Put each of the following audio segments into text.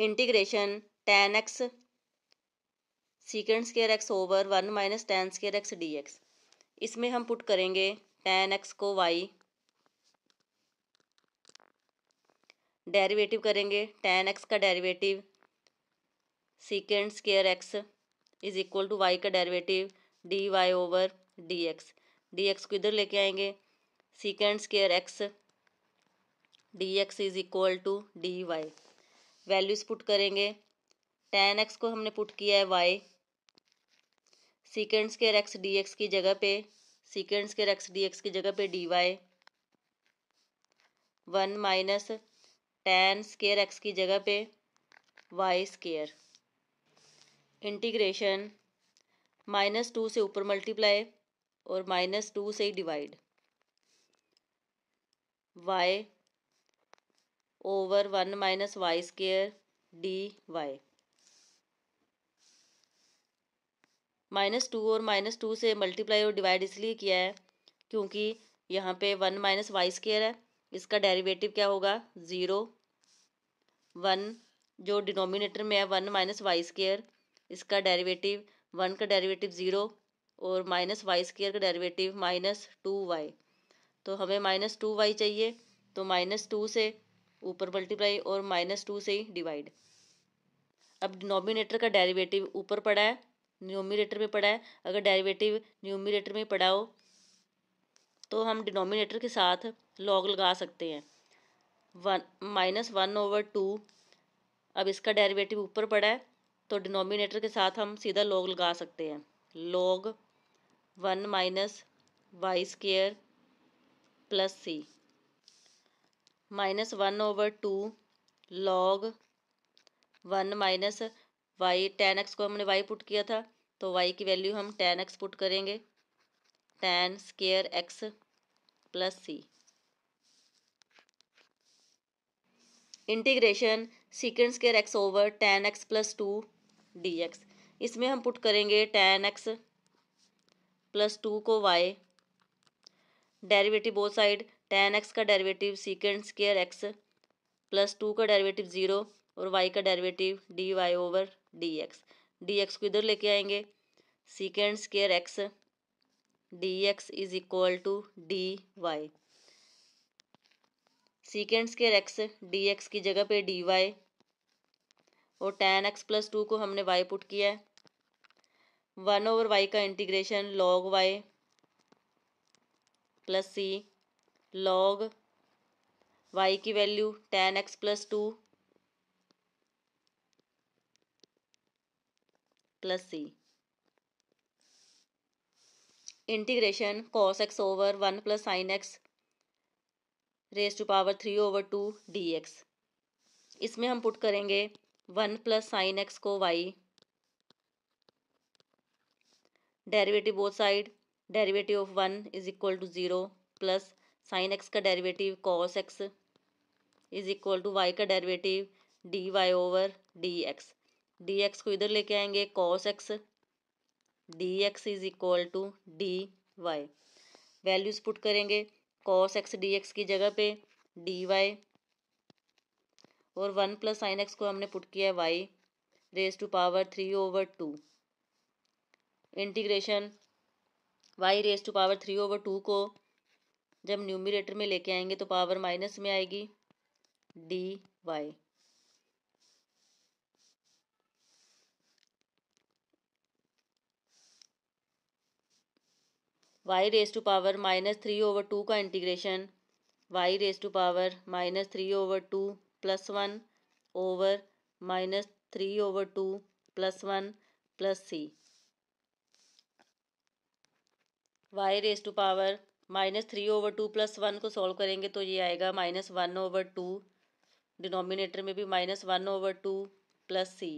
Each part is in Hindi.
integration ten x secant square x over one minus ten square x d x इसमें हम पुट करेंगे टेन एक्स को वाई डेरिवेटिव करेंगे टेन एक्स का derivative secant square x is equal to y का derivative d y over d x d x को इधर लेके आएंगे secant square x d x is equal to d y values put करेंगे टेन एक्स को हमने पुट किया है वाई सीकेंड्स के एक्स डी एक्स की जगह पे सीकेंड्स के एक्स डी एक्स की जगह पे d y one minus ten square x की जगह पे y square integration minus two से ऊपर मल्टीप्लाई और माइनस टू से ही divide y over one minus y square d y minus two और माइनस टू से मल्टीप्लाई और डिवाइड इसलिए किया है क्योंकि यहाँ पे वन माइनस वाई स्केयर है इसका डेरिवेटिव क्या होगा ज़ीरो वन जो डिनोमिनेटर में है वन माइनस वाई स्केयर इसका डेरिवेटिव वन का डेरिवेटिव ज़ीरो और माइनस वाई स्केयर का डेरिवेटिव माइनस टू वाई तो हमें माइनस टू वाई चाहिए तो माइनस टू से ऊपर मल्टीप्लाई और माइनस टू से ही डिवाइड अब डिनोमिनेटर का डेरिवेटिव ऊपर पड़ा है न्यूमिनेटर में पड़ा है अगर डेरिवेटिव न्यूमिनेटर में पड़ा हो तो हम डिनोमिनेटर के साथ लॉग लगा सकते हैं one minus one over two अब इसका डेरिवेटिव ऊपर पड़ा है तो डिनोमिनेटर के साथ हम सीधा लॉग लगा सकते हैं log one minus y square plus c minus one over two log one minus y ten x को हमने वाई पुट किया था तो वाई की वैल्यू हम टेन एक्स पुट करेंगे ten square x plus c integration secant square x over ten x plus two d x इसमें हम पुट करेंगे टेन एक्स प्लस टू को y derivative both side ten x का derivative secant square x plus two का डेरिवेटिव ज़ीरो और वाई का derivative d y over d x d x को इधर लेके आएंगे secant square x d x is equal to d y secant square x d x की जगह पे डी वाई और टेन एक्स प्लस टू को हमने वाई पुट किया है वन ओवर वाई का integration log y plus c log y की value ten x plus two plus c integration cos x over one plus sine x raise to power three over two d x इसमें हम पुट करेंगे वन प्लस साइन एक्स को y derivative both side derivative of one is equal to zero plus sine x का derivative cos x is equal to y का derivative d y over d x d x को इधर लेके आएंगे cos x d x is equal to d y values put करेंगे कॉस एक्स डी एक्स की जगह पे डी वाई और वन प्लस साइन एक्स को हमने पुट किया है y raise to power three over two integration y raise to power three over two को जब न्यूमिरेटर में लेके आएंगे तो पावर माइनस में आएगी d y y raise to power minus three over two का integration y raise to power minus three over two plus one over minus three over two plus one plus c y raise to power minus three over two plus one को सॉल्व करेंगे तो ये आएगा minus one over two denominator में भी minus one over two plus c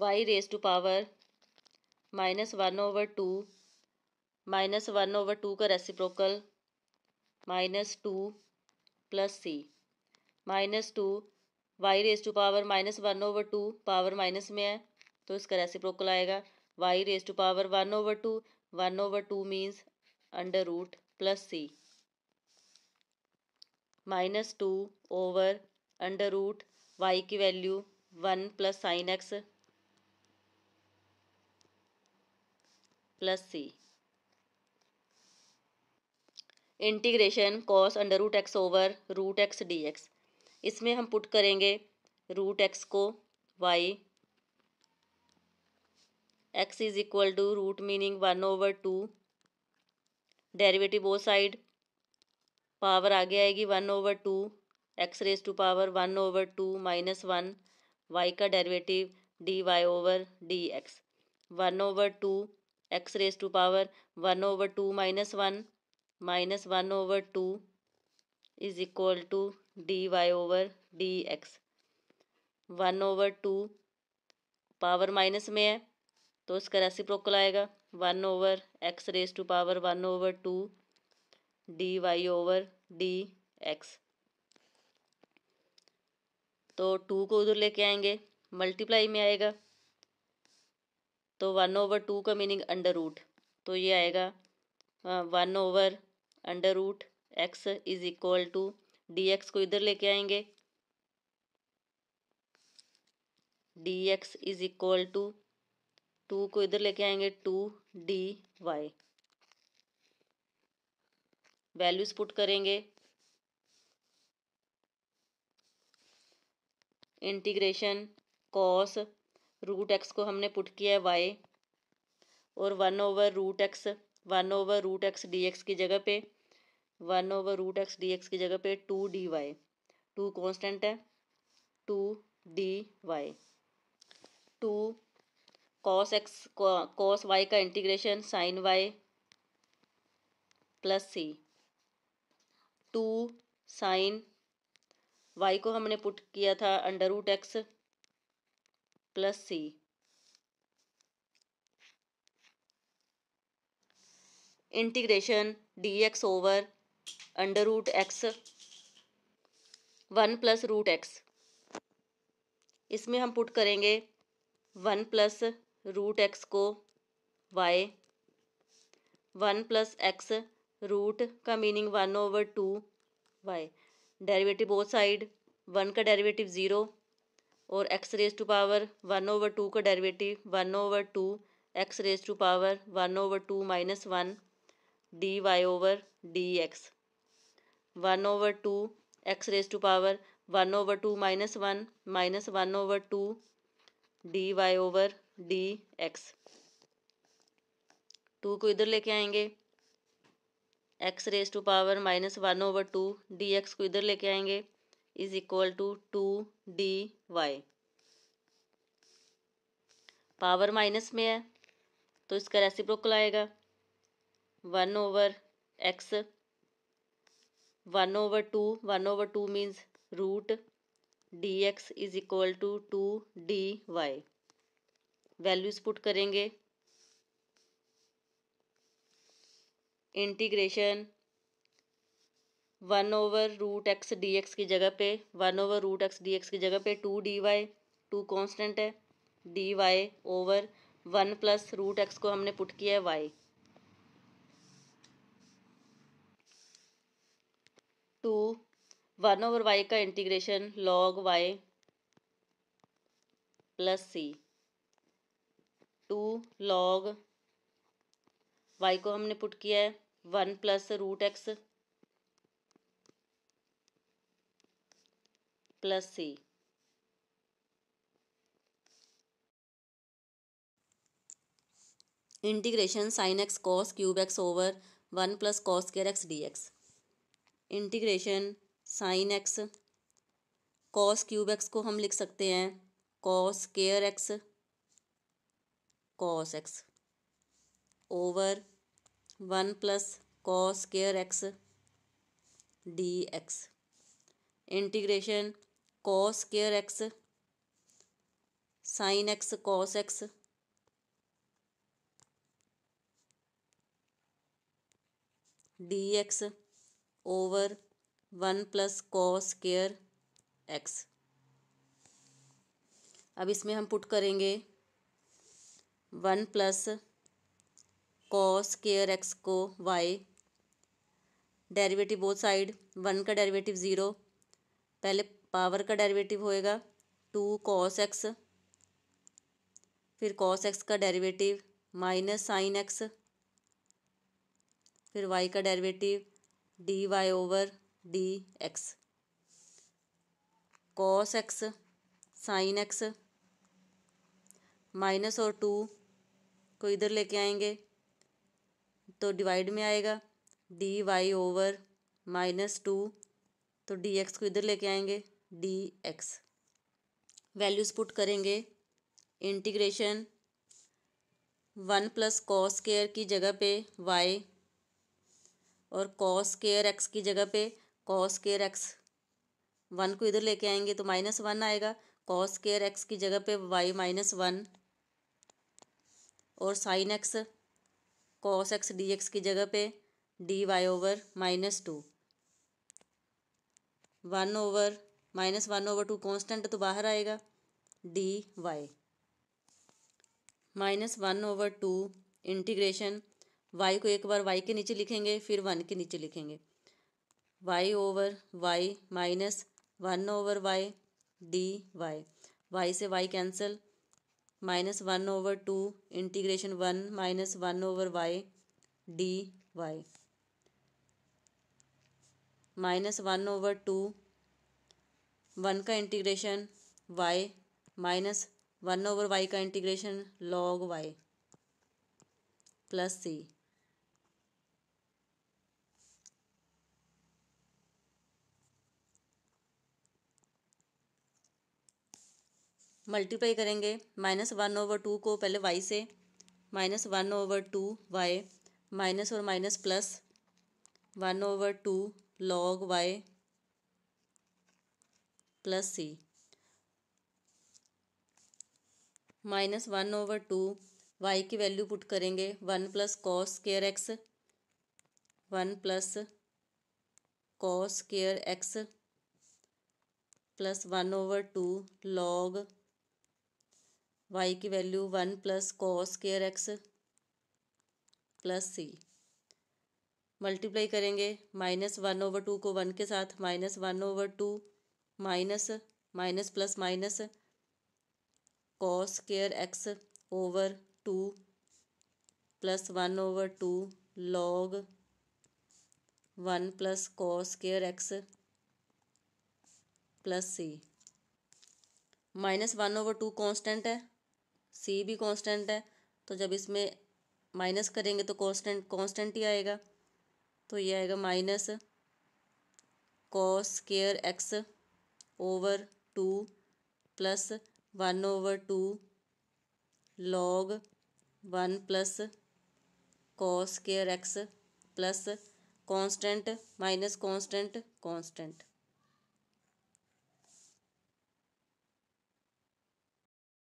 y raise to power minus one over two minus one over two का reciprocal minus two plus c minus two y raise to power minus one over two power minus में है तो इसका रेसिप्रोकल आएगा y raise to power one over two one over two means under root plus c minus two over under root y की value one plus sine x plus c integration cos under root x over root x d x इसमें हम पुट करेंगे रूट एक्स को y x is equal to root meaning one over two derivative both side power आगे आएगी one over two x raise to power one over two minus one y का derivative d y over d x one over two x raise to power one over two minus one minus one over two is equal to d y over d x one over two power minus में है तो इसका रेसिप्रोकल आएगा one over x raise to power one over two d y over d x तो टू को उधर लेके आएंगे मल्टीप्लाई में आएगा तो वन ओवर टू का मीनिंग अंडर रूट तो ये आएगा one over under root x is equal to d x को इधर लेके आएंगे d x is equal to two को इधर लेके आएंगे two d y values put करेंगे इंटीग्रेशन कॉस रूट एक्स को हमने पुट किया है वाई और one over root x one over root x d x की जगह पे one over root x d x की जगह पे two d y two constant है two d y two cos x cos y का integration sine y plus c two sine y को हमने पुट किया था under root x plus c integration d x over under root x one plus root x इसमें हम पुट करेंगे वन प्लस रूट एक्स को y one plus x root का meaning one over two y derivative both side one का डेरिवेटिव ज़ीरो और x raise to power one over two का derivative one over two x raise to power one over two minus one d y over d x one over two x raise to power one over two minus one minus one over two d y over d x two को इधर लेके आएंगे x raise to power minus one over two d x को इधर लेके आएंगे is equal to two d y power minus में है तो इसका रेसिप्रोकल आएगा one over x one over two one over two means root d x is equal to two d y values put करेंगे integration one over root x d x की जगह पे one over root x d x की जगह पे two d y two constant है d y over one plus root x को हमने पुट किया है y two one over y का integration log y plus c two log y को हमने पुट किया है one plus root x plus c integration sine x cos cube x over one plus cos square x d x integration sine x cos cube x को हम लिख सकते हैं cos square x cos x over one plus cos square x d x integration cos square x sine x cos x d x over one plus cos square x अब इसमें हम पुट करेंगे one plus cos square x को y derivative both side one का डेरिवेटिव ज़ीरो पहले पावर का डेरिवेटिव होएगा टू कॉस एक्स फिर कॉस एक्स का डेरिवेटिव माइनस साइन एक्स फिर वाई का derivative d y over d x cos x sine x minus और टू तो तो को इधर लेके आएंगे तो डिवाइड में आएगा d y over minus two तो डी एक्स को इधर लेके आएंगे डी एक्स वैल्यूज़ पुट करेंगे integration one plus cos square की जगह पे वाई और कॉस केयर एक्स की जगह पे कॉस केयर एक्स वन को इधर लेके आएंगे तो माइनस वन आएगा कॉस केयर एक्स की जगह पे वाई माइनस वन और sine x cos x d x की जगह पे d y over minus two one over minus one over two constant तो बाहर आएगा d y minus one over two integration y को एक बार वाई के नीचे लिखेंगे फिर वन के नीचे लिखेंगे y over y minus one over y d y y से y cancel minus one over two integration one minus one over y d y minus one over two one का integration y minus one over y का integration log y plus c multiply करेंगे माइनस वन ओवर टू को पहले वाई से minus one over two y minus और minus plus one over two log y plus c minus one over two y की वैल्यू पुट करेंगे one plus cos square x one plus cos square x plus one over two log y की value one plus cos square x plus c multiply करेंगे माइनस वन ओवर टू को वन के साथ minus one over two minus minus plus minus cos square x over two plus one over two log one plus cos square x plus c minus one over two constant है सी भी कांस्टेंट है तो जब इसमें माइनस करेंगे तो कांस्टेंट कांस्टेंट ही आएगा तो ये आएगा minus cos square x over two plus one over two log one plus cos square x plus constant minus constant constant